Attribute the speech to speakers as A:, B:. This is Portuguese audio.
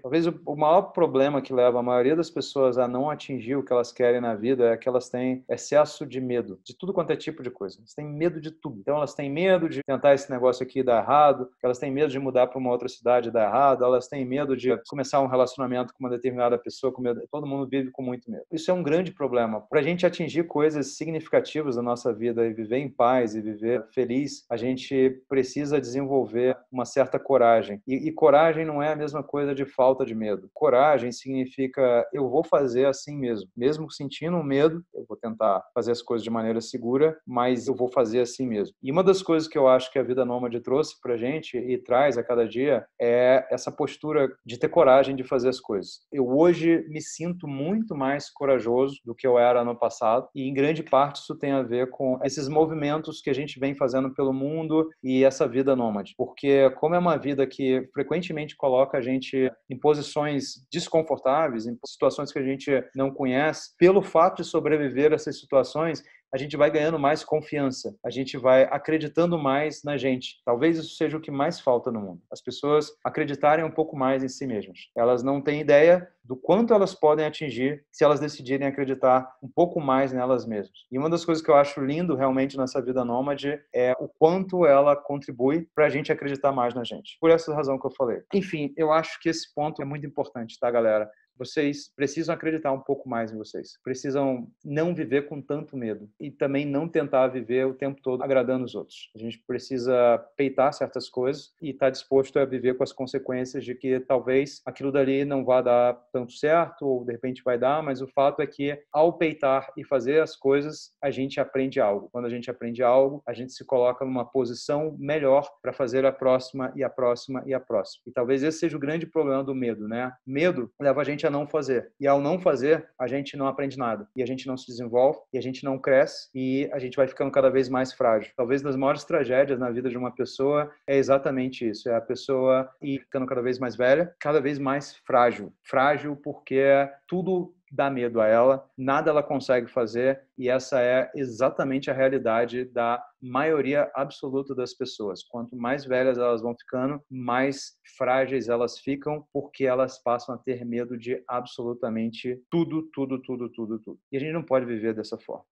A: Talvez o maior problema que leva a maioria das pessoas a não atingir o que elas querem na vida é que elas têm excesso de medo, de tudo quanto é tipo de coisa. Elas têm medo de tudo. Então elas têm medo de tentar esse negócio aqui e dar errado, elas têm medo de mudar para uma outra cidade e dar errado, elas têm medo de começar um relacionamento com uma determinada pessoa com medo. Todo mundo vive com muito medo. Isso é um grande problema. Para a gente atingir coisas significativas na nossa vida e viver em paz e viver feliz, a gente precisa desenvolver uma certa coragem. E, e coragem não é a mesma coisa de falta de medo. Coragem significa eu vou fazer assim mesmo. Mesmo sentindo o medo, eu vou tentar fazer as coisas de maneira segura, mas eu vou fazer assim mesmo. E uma das coisas que eu acho que a vida nômade trouxe pra gente e traz a cada dia é essa postura de ter coragem de fazer as coisas. Eu hoje me sinto muito mais corajoso do que eu era no passado e em grande parte isso tem a ver com esses movimentos que a gente vem fazendo pelo mundo e essa vida nômade, porque como é uma vida que frequentemente coloca a gente em posições desconfortáveis, em situações que a gente não conhece, pelo fato de sobreviver a essas situações, a gente vai ganhando mais confiança, a gente vai acreditando mais na gente. Talvez isso seja o que mais falta no mundo. As pessoas acreditarem um pouco mais em si mesmas. Elas não têm ideia do quanto elas podem atingir se elas decidirem acreditar um pouco mais nelas mesmas. E uma das coisas que eu acho lindo realmente nessa vida nômade é o quanto ela contribui para a gente acreditar mais na gente. Por essa razão que eu falei. Enfim, eu acho que esse ponto é muito importante, tá, galera? vocês precisam acreditar um pouco mais em vocês. Precisam não viver com tanto medo e também não tentar viver o tempo todo agradando os outros. A gente precisa peitar certas coisas e estar tá disposto a viver com as consequências de que talvez aquilo dali não vá dar tanto certo ou de repente vai dar, mas o fato é que ao peitar e fazer as coisas, a gente aprende algo. Quando a gente aprende algo, a gente se coloca numa posição melhor para fazer a próxima e a próxima e a próxima. E talvez esse seja o grande problema do medo, né? Medo leva a gente a não fazer. E ao não fazer, a gente não aprende nada. E a gente não se desenvolve, e a gente não cresce, e a gente vai ficando cada vez mais frágil. Talvez das maiores tragédias na vida de uma pessoa é exatamente isso: é a pessoa ir ficando cada vez mais velha, cada vez mais frágil. Frágil porque tudo dá medo a ela, nada ela consegue fazer, e essa é exatamente a realidade da maioria absoluta das pessoas. Quanto mais velhas elas vão ficando, mais frágeis elas ficam, porque elas passam a ter medo de absolutamente tudo, tudo, tudo, tudo, tudo. E a gente não pode viver dessa forma.